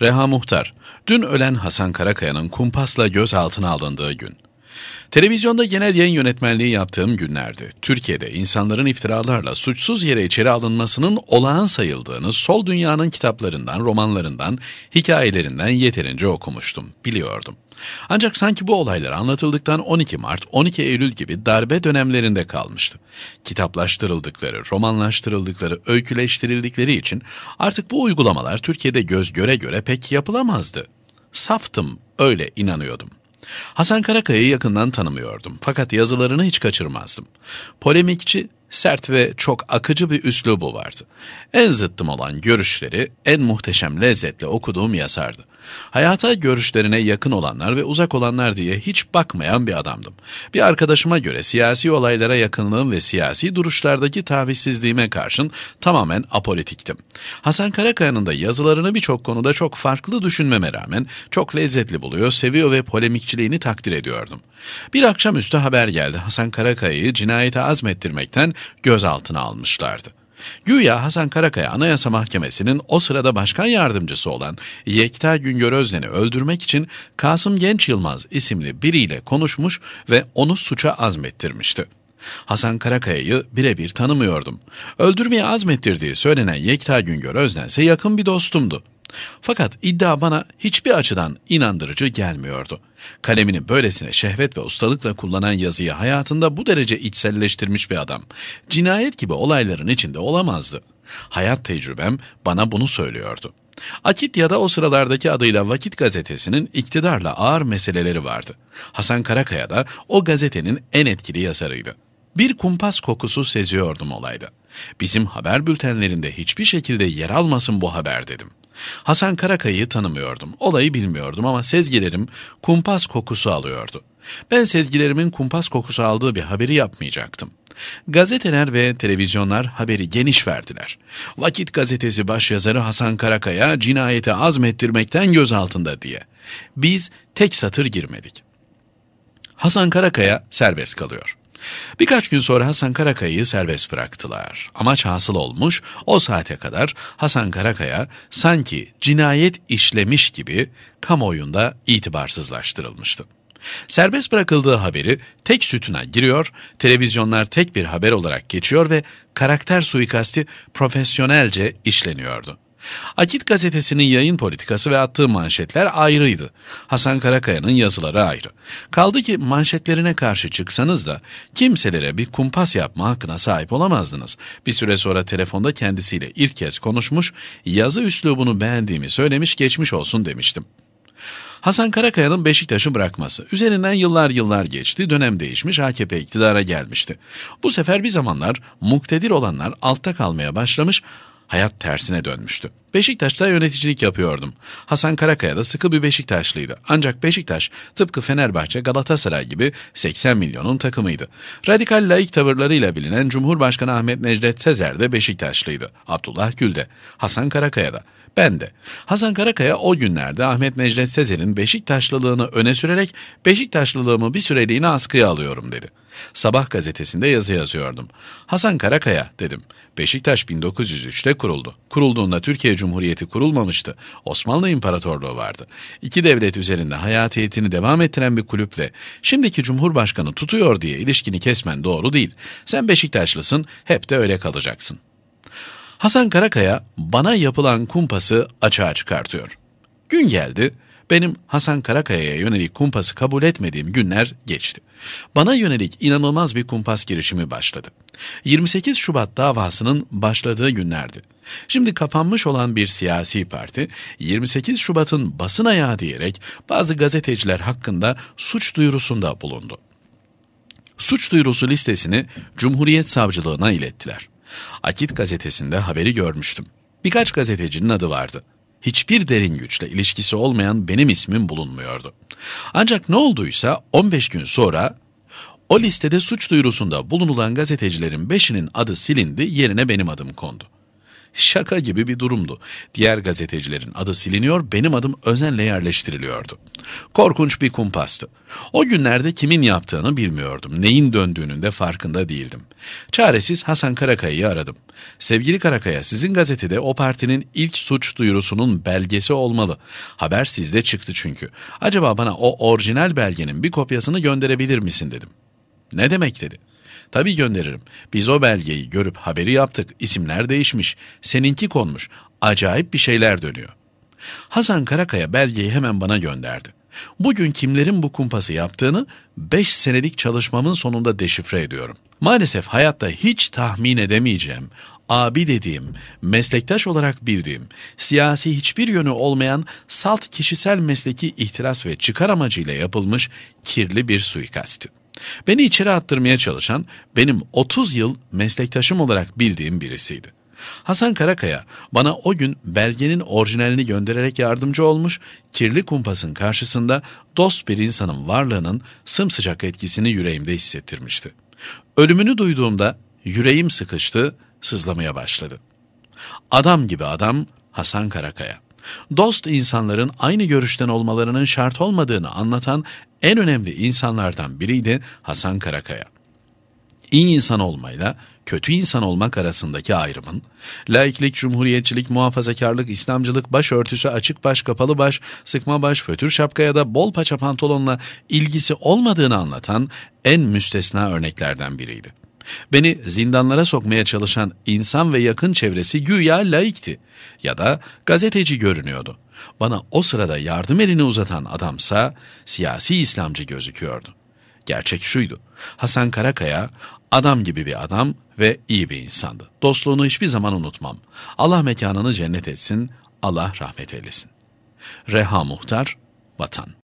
Reha Muhtar, dün ölen Hasan Karakaya'nın kumpasla gözaltına alındığı gün. Televizyonda genel yayın yönetmenliği yaptığım günlerde, Türkiye'de insanların iftiralarla suçsuz yere içeri alınmasının olağan sayıldığını sol dünyanın kitaplarından, romanlarından, hikayelerinden yeterince okumuştum, biliyordum. Ancak sanki bu olaylar anlatıldıktan 12 Mart, 12 Eylül gibi darbe dönemlerinde kalmıştı. Kitaplaştırıldıkları, romanlaştırıldıkları, öyküleştirildikleri için artık bu uygulamalar Türkiye'de göz göre göre pek yapılamazdı. Saftım, öyle inanıyordum. Hasan Karakaya'yı yakından tanımıyordum fakat yazılarını hiç kaçırmazdım. Polemikçi, sert ve çok akıcı bir üslubu vardı. En zıttım olan görüşleri en muhteşem lezzetle okuduğum yazardı. Hayata görüşlerine yakın olanlar ve uzak olanlar diye hiç bakmayan bir adamdım. Bir arkadaşıma göre siyasi olaylara yakınlığım ve siyasi duruşlardaki tavizsizliğime karşın tamamen apolitiktim. Hasan Karakaya'nın da yazılarını birçok konuda çok farklı düşünmeme rağmen çok lezzetli buluyor, seviyor ve polemikçiliğini takdir ediyordum. Bir akşamüstü haber geldi Hasan Karakaya'yı cinayete azmettirmekten gözaltına almışlardı. Güya Hasan Karakaya Anayasa Mahkemesi'nin o sırada başkan yardımcısı olan Yekta Güngör Özden'i öldürmek için Kasım Genç Yılmaz isimli biriyle konuşmuş ve onu suça azmettirmişti. Hasan Karakaya'yı birebir tanımıyordum. Öldürmeye azmettirdiği söylenen Yekta Güngör Özden ise yakın bir dostumdu. Fakat iddia bana hiçbir açıdan inandırıcı gelmiyordu. Kalemini böylesine şehvet ve ustalıkla kullanan yazıyı hayatında bu derece içselleştirmiş bir adam, cinayet gibi olayların içinde olamazdı. Hayat tecrübem bana bunu söylüyordu. Akit ya da o sıralardaki adıyla Vakit gazetesinin iktidarla ağır meseleleri vardı. Hasan Karakaya da o gazetenin en etkili yazarıydı bir kumpas kokusu seziyordum olayda. Bizim haber bültenlerinde hiçbir şekilde yer almasın bu haber dedim. Hasan Karakay'ı tanımıyordum, olayı bilmiyordum ama sezgilerim kumpas kokusu alıyordu. Ben sezgilerimin kumpas kokusu aldığı bir haberi yapmayacaktım. Gazeteler ve televizyonlar haberi geniş verdiler. Vakit gazetesi başyazarı Hasan Karakaya cinayeti azmettirmekten gözaltında diye. Biz tek satır girmedik. Hasan Karakaya serbest kalıyor. Birkaç gün sonra Hasan Karakaya'yı serbest bıraktılar. Amaç hasıl olmuş, o saate kadar Hasan Karakaya sanki cinayet işlemiş gibi kamuoyunda itibarsızlaştırılmıştı. Serbest bırakıldığı haberi tek sütuna giriyor, televizyonlar tek bir haber olarak geçiyor ve karakter suikasti profesyonelce işleniyordu. Akit gazetesinin yayın politikası ve attığı manşetler ayrıydı. Hasan Karakaya'nın yazıları ayrı. Kaldı ki manşetlerine karşı çıksanız da kimselere bir kumpas yapma hakkına sahip olamazdınız. Bir süre sonra telefonda kendisiyle ilk kez konuşmuş, yazı üslubunu beğendiğimi söylemiş geçmiş olsun demiştim. Hasan Karakaya'nın Beşiktaş'ı bırakması. Üzerinden yıllar yıllar geçti, dönem değişmiş, AKP iktidara gelmişti. Bu sefer bir zamanlar muktedir olanlar altta kalmaya başlamış, hayat tersine dönmüştü. Beşiktaş'ta yöneticilik yapıyordum. Hasan Karakaya da sıkı bir Beşiktaşlıydı. Ancak Beşiktaş tıpkı Fenerbahçe, Galatasaray gibi 80 milyonun takımıydı. Radikal laik tavırlarıyla bilinen Cumhurbaşkanı Ahmet Necdet Sezer de Beşiktaşlıydı. Abdullah Gül de, Hasan Karakaya da. Ben de. Hasan Karakaya o günlerde Ahmet Necdet Sezer'in Beşiktaşlılığını öne sürerek Beşiktaşlılığımı bir süreliğine askıya alıyorum dedi. Sabah gazetesinde yazı yazıyordum. Hasan Karakaya dedim. Beşiktaş 1903'te kuruldu. Kurulduğunda Türkiye Cumhuriyeti kurulmamıştı. Osmanlı İmparatorluğu vardı. İki devlet üzerinde hayatiyetini devam ettiren bir kulüple şimdiki Cumhurbaşkanı tutuyor diye ilişkini kesmen doğru değil. Sen Beşiktaşlısın, hep de öyle kalacaksın. Hasan Karakaya bana yapılan kumpası açığa çıkartıyor. Gün geldi, benim Hasan Karakaya'ya yönelik kumpası kabul etmediğim günler geçti. Bana yönelik inanılmaz bir kumpas girişimi başladı. 28 Şubat davasının başladığı günlerdi. Şimdi kapanmış olan bir siyasi parti 28 Şubat'ın basın ayağı diyerek bazı gazeteciler hakkında suç duyurusunda bulundu. Suç duyurusu listesini Cumhuriyet Savcılığına ilettiler. Akit gazetesinde haberi görmüştüm. Birkaç gazetecinin adı vardı. Hiçbir derin güçle ilişkisi olmayan benim ismim bulunmuyordu. Ancak ne olduysa 15 gün sonra o listede suç duyurusunda bulunulan gazetecilerin 5'inin adı silindi, yerine benim adım kondu. Şaka gibi bir durumdu. Diğer gazetecilerin adı siliniyor, benim adım özenle yerleştiriliyordu. Korkunç bir kumpastı. O günlerde kimin yaptığını bilmiyordum. Neyin döndüğünün de farkında değildim. Çaresiz Hasan Karaka'yı aradım. Sevgili Karakaya, sizin gazetede o partinin ilk suç duyurusunun belgesi olmalı. Haber sizde çıktı çünkü. Acaba bana o orijinal belgenin bir kopyasını gönderebilir misin dedim. Ne demek dedi. Tabii gönderirim. Biz o belgeyi görüp haberi yaptık. İsimler değişmiş. Seninki konmuş. Acayip bir şeyler dönüyor. Hasan Karakaya belgeyi hemen bana gönderdi. Bugün kimlerin bu kumpası yaptığını 5 senelik çalışmamın sonunda deşifre ediyorum. Maalesef hayatta hiç tahmin edemeyeceğim, abi dediğim, meslektaş olarak bildiğim, siyasi hiçbir yönü olmayan salt kişisel mesleki ihtiras ve çıkar amacıyla yapılmış kirli bir suikasti. Beni içeri attırmaya çalışan benim 30 yıl meslektaşım olarak bildiğim birisiydi. Hasan Karakaya bana o gün belgenin orijinalini göndererek yardımcı olmuş, kirli kumpasın karşısında dost bir insanın varlığının sımsıcak etkisini yüreğimde hissettirmişti. Ölümünü duyduğumda yüreğim sıkıştı, sızlamaya başladı. Adam gibi adam Hasan Karakaya. Dost insanların aynı görüşten olmalarının şart olmadığını anlatan en önemli insanlardan biriydi Hasan Karakaya. İyi insan olmayla kötü insan olmak arasındaki ayrımın, laiklik, cumhuriyetçilik, muhafazakarlık, İslamcılık, başörtüsü, açık baş, kapalı baş, sıkma baş, fötür şapka ya da bol paça pantolonla ilgisi olmadığını anlatan en müstesna örneklerden biriydi. Beni zindanlara sokmaya çalışan insan ve yakın çevresi güya laikti ya da gazeteci görünüyordu. Bana o sırada yardım elini uzatan adamsa siyasi İslamcı gözüküyordu. Gerçek şuydu. Hasan Karakaya adam gibi bir adam ve iyi bir insandı. Dostluğunu hiçbir zaman unutmam. Allah mekanını cennet etsin, Allah rahmet eylesin. Reha Muhtar, Vatan